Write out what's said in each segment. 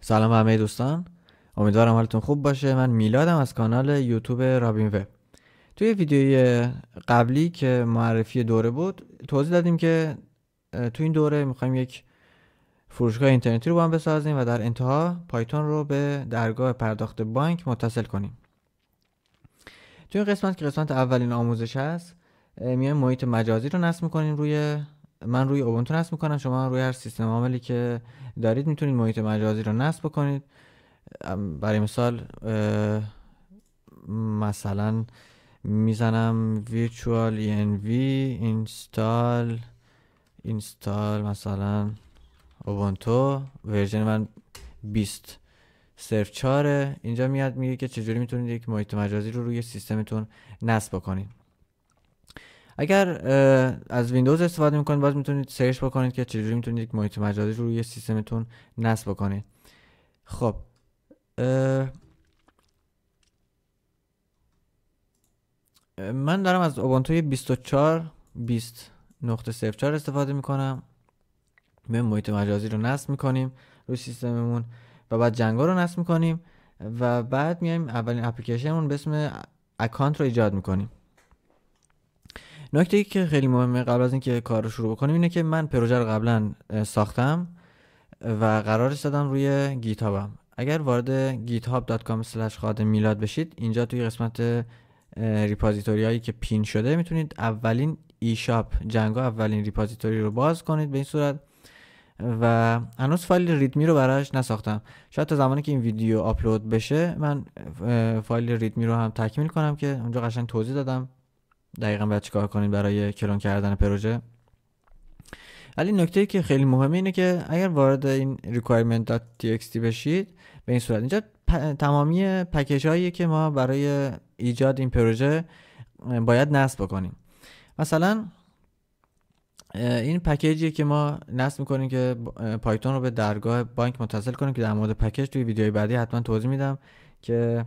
سلام همه دوستان امیدوارم حالتون خوب باشه من میلادم از کانال یوتیوب رابین وب توی ویدیوی قبلی که معرفی دوره بود توضیح دادیم که تو این دوره میخوایم یک فروشگاه اینترنتی رو با هم بسازیم و در انتها پایتون رو به درگاه پرداخت بانک متصل کنیم توی این قسمت که قسمت اولین آموزش هست میایم محیط مجازی رو نصب میکنیم روی من روی اوبونتو نصب میکنم شما روی هر سیستم عاملی که دارید میتونید محیط مجازی رو نصب بکنید برای مثال مثلا میزنم virtual env install install مثلا اوبونتو ورژن من 20 صرف 4 اینجا میاد میگه که چجوری میتونید یک محیط مجازی رو روی سیستمتون نصب بکنید اگر از ویندوز استفاده میکنید باز میتونید سرچ بکنید که چجوری میتونید یک محیط مجازی رو روی سیستمتون نصب بکنید خب من دارم از اوبانتوی 24 20.04 استفاده میکنم به محیط مجازی رو نصب میکنیم روی سیستممون و بعد جنگا رو نصب میکنیم و بعد میایم اولین اپلیکیشنمون به اسم اکانت رو ایجاد میکنیم نکته ای که خیلی مهمه قبل از اینکه کار رو شروع بکنیم اینه که من پروژه رو قبلا ساختم و قرار دادم روی گیت هابم اگر وارد github.com/خاد میلاد بشید اینجا توی قسمت ریپازیتوری هایی که پین شده میتونید اولین ای شاپ جنگا اولین ریپازیتوری رو باز کنید به این صورت و هنوز فایل ریدمی رو براش نساختم شاید تا زمانی که این ویدیو آپلود بشه من فایل ریدمی رو هم تکمیل کنم که اونجا قشنگ توضیح دادم دقیقا باید چیکار کنید برای کلون کردن پروژه ولی نکته که خیلی مهمه اینه که اگر وارد این requirement.txt بشید به این صورت اینجا تمامی پکیج هایی که ما برای ایجاد این پروژه باید نصب بکنیم مثلا این پکیجی که ما نصب میکنیم که پایتون رو به درگاه بانک متصل کنیم که در مورد پکیج توی ویدیوی بعدی حتما توضیح میدم که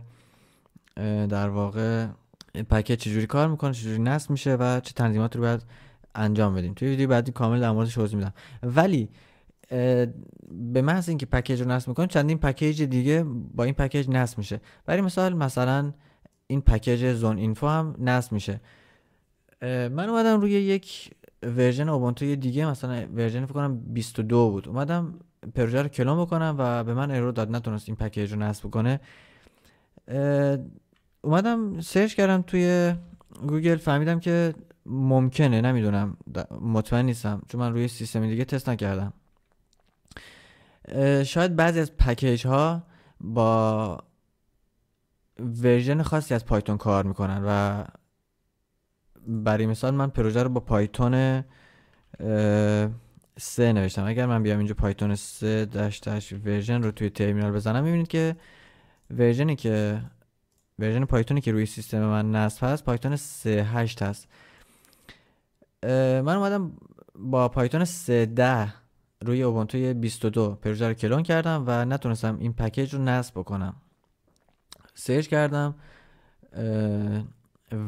در واقع پکیج چجوری کار میکنه چجوری نصب میشه و چه تنظیمات رو باید انجام بدیم توی ویدیو بعدی کامل در موردش توضیح میدم ولی به محض اینکه پکیج رو نصب میکنیم چندین پکیج دیگه با این پکیج نصب میشه برای مثال مثلا این پکیج زون اینفو هم نصب میشه من اومدم روی یک ورژن اوبونتو دیگه مثلا ورژن فکر کنم 22 بود اومدم پروژه رو کلون بکنم و به من ارور داد نتونست این پکیج رو نصب کنه اومدم سرچ کردم توی گوگل فهمیدم که ممکنه نمیدونم مطمئن نیستم چون من روی سیستم دیگه تست نکردم شاید بعضی از پکیج ها با ورژن خاصی از پایتون کار میکنن و برای مثال من پروژه رو با پایتون سه نوشتم اگر من بیام اینجا پایتون سه ورژن رو توی ترمینال بزنم میبینید که ورژنی که ورژن پایتونی که روی سیستم من نصب هست پایتون 3.8 هست من اومدم با پایتون 3.10 روی اوبونتو 22 پروژه رو کلون کردم و نتونستم این پکیج رو نصب بکنم سرچ کردم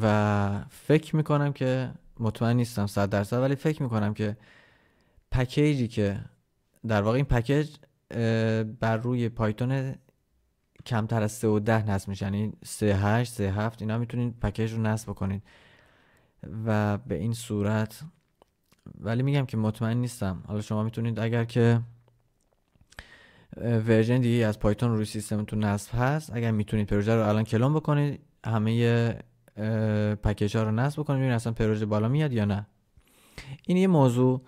و فکر میکنم که مطمئن نیستم 100 درصد ولی فکر میکنم که پکیجی که در واقع این پکیج بر روی پایتون کمتر از 3 و 10 نصب میشن یعنی 3 8 3 7 اینا میتونید پکیج رو نصب بکنید و به این صورت ولی میگم که مطمئن نیستم حالا شما میتونید اگر که ورژن دیگه از پایتون روی سیستمتون نصب هست اگر میتونید پروژه رو الان کلون بکنید همه پکیج ها رو نصب بکنید ببینید اصلا پروژه بالا میاد یا نه این یه موضوع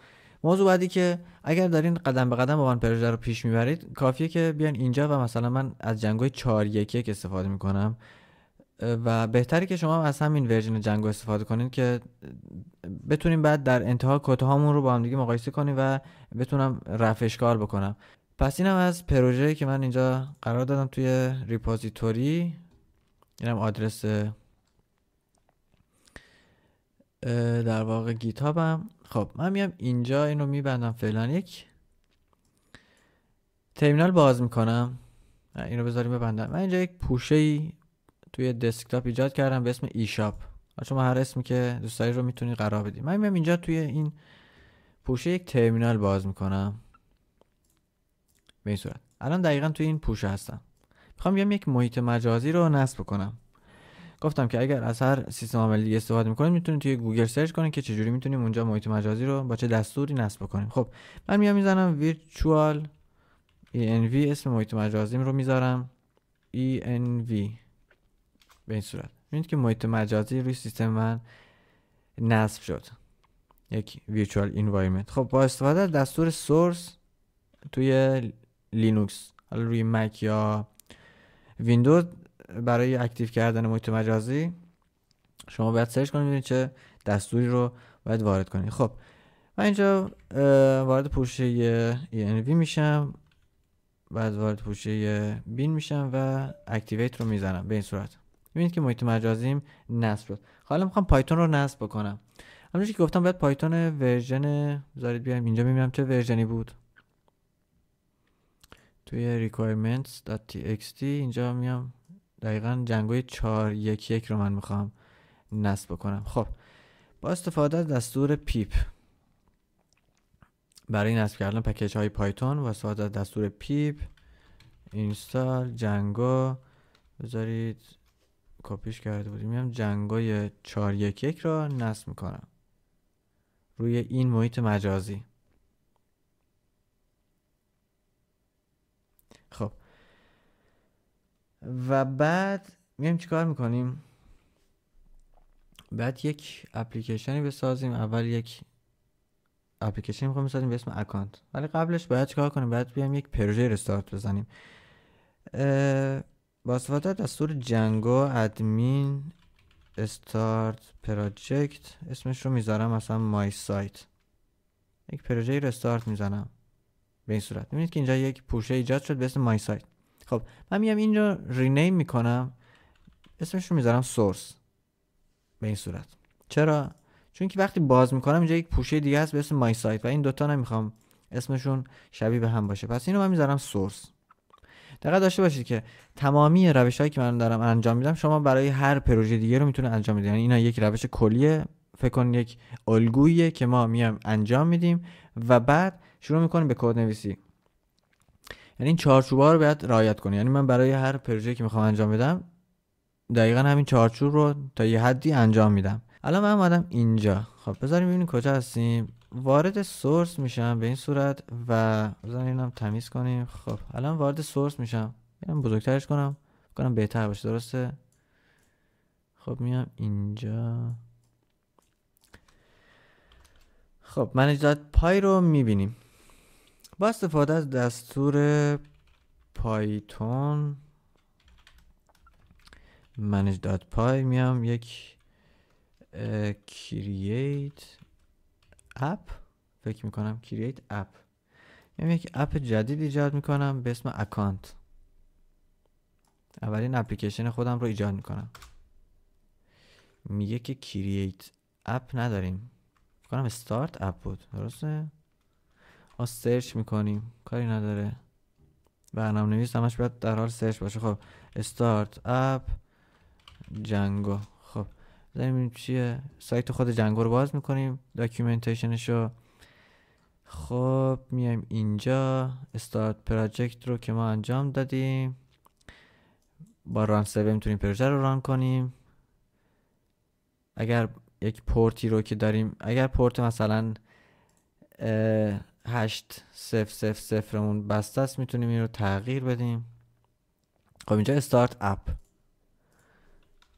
موضوع بعدی که اگر دارین قدم به قدم با من پروژه رو پیش میبرید کافیه که بیان اینجا و مثلا من از جنگوی 4 1 استفاده میکنم و بهتری که شما از همین ورژن جنگو استفاده کنید که بتونیم بعد در انتها کد هامون رو با هم دیگه مقایسه کنیم و بتونم کار بکنم پس اینم از پروژه‌ای که من اینجا قرار دادم توی ریپوزیتوری اینم آدرس در واقع گیتابم خب من میام اینجا اینو میبندم فعلا یک ترمینال باز میکنم اینو بذاریم ببندم من اینجا یک پوشه ای توی دسکتاپ ایجاد کردم به اسم ای شاپ شما هر اسمی که دوست رو میتونی قرار بدید من میام اینجا توی این پوشه یک ترمینال باز میکنم به این صورت الان دقیقا توی این پوشه هستم میخوام بیام یک محیط مجازی رو نصب کنم گفتم که اگر از هر سیستم عاملی استفاده میکنید میتونید توی گوگل سرچ کنید که چجوری میتونیم اونجا محیط مجازی رو با چه دستوری نصب کنیم خب من میام میزنم virtual env اسم محیط مجازی رو میذارم env به این صورت میبینید که محیط مجازی روی سیستم من نصب شد یک virtual environment خب با استفاده از دستور source توی لینوکس حالا روی مک یا ویندوز برای اکتیو کردن محیط مجازی شما باید سرچ کنید ببینید چه دستوری رو باید وارد کنید خب من اینجا وارد پوشه ENV میشم بعد وارد پوشه بین میشم و اکتیویت رو میزنم به این صورت ببینید که محیط مجازیم نصب شد خب، حالا میخوام پایتون رو نصب بکنم همونجوری که گفتم باید پایتون ورژن بذارید بیام اینجا میبینم چه ورژنی بود توی requirements.txt اینجا میام دقیقا جنگوی 4 یک یک رو من میخوام نصب بکنم خب با استفاده از دستور پیپ برای نصب کردن پکیج های پایتون و استفاده از دستور پیپ اینستال جنگو بذارید کپیش کرده بودیم میام یک 411 رو نصب میکنم روی این محیط مجازی و بعد میایم چیکار میکنیم بعد یک اپلیکیشنی بسازیم اول یک اپلیکیشن میخوایم بسازیم به اسم اکانت ولی قبلش باید چیکار کنیم بعد بیایم یک پروژه رستارت بزنیم با استفاده دستور جنگو ادمین استارت پراجکت اسمش رو میذارم مثلا مای سایت یک پروژه رستارت میزنم به این صورت میبینید که اینجا یک پوشه ایجاد شد به اسم مای سایت خب من میام اینجا رینیم میکنم اسمش رو میذارم سورس به این صورت چرا چون که وقتی باز میکنم اینجا یک پوشه دیگه هست به اسم مای سایت و این دوتا نمیخوام اسمشون شبیه به هم باشه پس اینو من میذارم سورس دقت داشته باشید که تمامی روش هایی که من دارم انجام میدم شما برای هر پروژه دیگه رو میتونه انجام بدید یعنی اینا یک روش کلیه فکر کن یک الگوییه که ما میام انجام میدیم و بعد شروع میکنیم به کد نویسی یعنی این ها رو باید رعایت کنی یعنی من برای هر پروژه که میخوام انجام بدم دقیقا همین چارچوب رو تا یه حدی انجام میدم الان من اومدم اینجا خب بذاریم ببینیم کجا هستیم وارد سورس میشم به این صورت و بذاریم اینم تمیز کنیم خب الان وارد سورس میشم بزرگترش کنم کنم بهتر باشه درسته خب میام اینجا خب من اجداد پای رو میبینیم با استفاده از دستور پایتون manage.py میام یک create app فکر میکنم create app میام یک اپ جدید ایجاد میکنم به اسم اکانت اولین اپلیکیشن خودم رو ایجاد میکنم میگه که create app نداریم کنم start app بود درسته ما سرچ میکنیم کاری نداره برنامه نویس همش باید در حال سرچ باشه خب استارت اپ جنگو خب بزنیم چیه سایت خود جنگو رو باز میکنیم داکیومنتیشنش رو خب میایم اینجا استارت پراجکت رو که ما انجام دادیم با ران سرور میتونیم پروژه رو ران کنیم اگر یک پورتی رو که داریم اگر پورت مثلا هشت سف سف سفرمون بسته است میتونیم این رو تغییر بدیم خب اینجا استارت اپ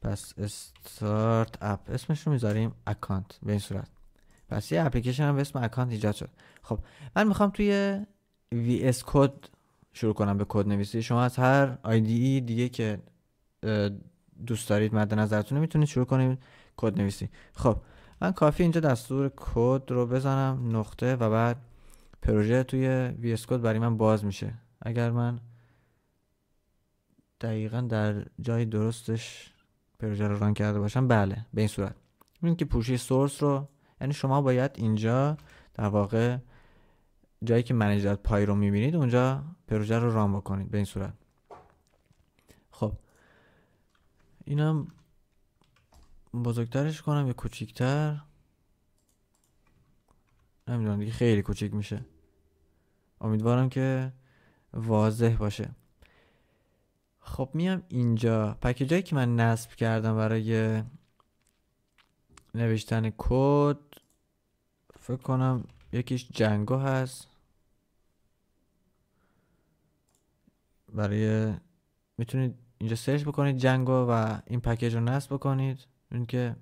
پس استارت اپ اسمش رو میذاریم اکانت به این صورت پس یه اپلیکیشن هم به اسم اکانت ایجاد شد خب من میخوام توی وی اس کد شروع کنم به کد نویسی شما از هر آیدی دیگه که دوست دارید مد نظرتون میتونید شروع کنید کد نویسی خب من کافی اینجا دستور کد رو بزنم نقطه و بعد پروژه توی وی برای من باز میشه اگر من دقیقا در جای درستش پروژه رو ران کرده باشم بله به این صورت این که پوشی سورس رو یعنی شما باید اینجا در واقع جایی که منیجر پای رو میبینید اونجا پروژه رو ران بکنید به این صورت خب اینم بزرگترش کنم یا کوچیکتر نمیدونم دیگه خیلی کوچیک میشه امیدوارم که واضح باشه خب میام اینجا پکیجایی که من نصب کردم برای نوشتن کد فکر کنم یکیش جنگو هست برای میتونید اینجا سرچ بکنید جنگو و این پکیج رو نصب بکنید اینکه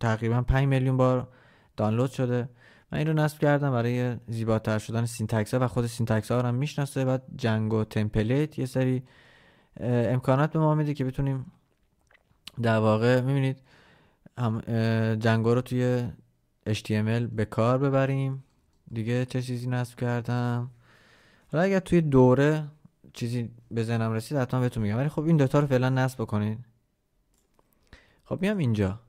تقریبا 5 میلیون بار دانلود شده من این رو نصب کردم برای زیباتر شدن سینتکس ها و خود سینتکس ها رو هم میشناسه بعد جنگ و تمپلیت یه سری امکانات به ما میده که بتونیم در واقع میبینید هم جنگو رو توی HTML به کار ببریم دیگه چه چیزی نصب کردم حالا اگر توی دوره چیزی به ذهنم رسید حتما بهتون میگم ولی خب این دوتا رو فعلا نصب بکنید خب میام اینجا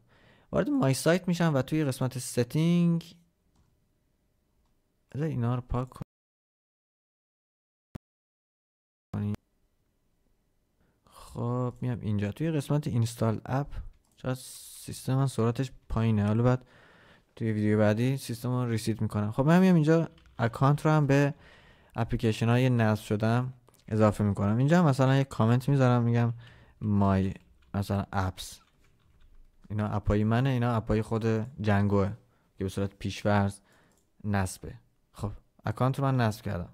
وارد مای سایت میشم و توی قسمت ستینگ بذار اینا رو پاک کنیم خب میام اینجا توی قسمت اینستال اپ چرا سیستم من سرعتش پایینه حالا بعد توی ویدیو بعدی سیستم رو ریسیت میکنم خب من میام اینجا اکانت رو هم به اپلیکیشن های نصب شدم اضافه میکنم اینجا مثلا یک کامنت میذارم میگم مای مثلا اپس اینا اپای منه اینا اپای خود جنگوه که به صورت پیشورز نصبه خب اکانت رو من نصب کردم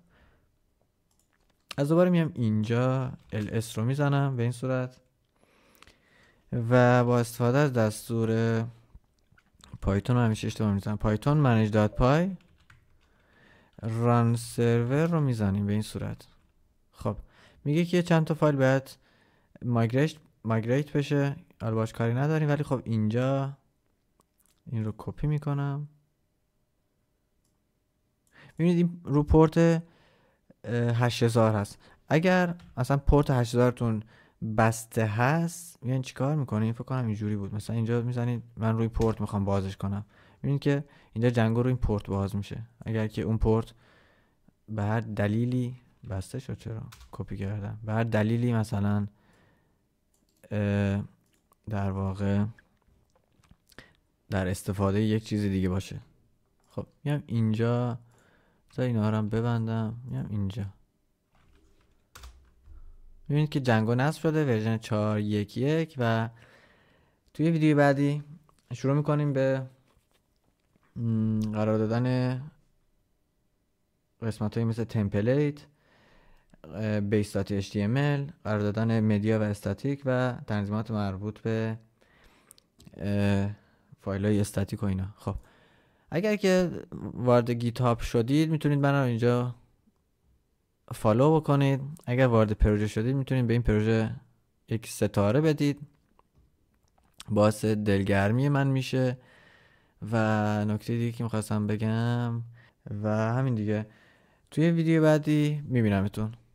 از دوباره میام اینجا ls رو میزنم به این صورت و با استفاده از دستور پایتون رو همیشه اشتباه میزنم پایتون manage.py ران سرور رو میزنیم به این صورت خب میگه که چند تا فایل باید مایگریت مایگریت بشه البته کاری نداریم ولی خب اینجا این رو کپی میکنم میبینید این رو پورت 8000 هست اگر اصلا پورت 8000 تون بسته هست میان چیکار میکنه این فکر کنم اینجوری بود مثلا اینجا میزنید من روی پورت میخوام بازش کنم میبینید که اینجا جنگو روی این پورت باز میشه اگر که اون پورت به هر دلیلی بسته شد چرا کپی کردم به هر دلیلی مثلا در واقع در استفاده یک چیز دیگه باشه خب میام اینجا بذار اینا رو ببندم میام اینجا میبینید که جنگو نصب شده ورژن 4.1.1 و توی ویدیو بعدی شروع میکنیم به قرار دادن قسمت های مثل تمپلیت بیستاتی اشتی HTML قرار دادن مدیا و استاتیک و تنظیمات مربوط به فایل های استاتیک و اینا خب اگر که وارد گیت شدید میتونید من رو اینجا فالو بکنید اگر وارد پروژه شدید میتونید به این پروژه یک ستاره بدید باعث دلگرمی من میشه و نکته دیگه که میخواستم بگم و همین دیگه توی ویدیو بعدی میبینمتون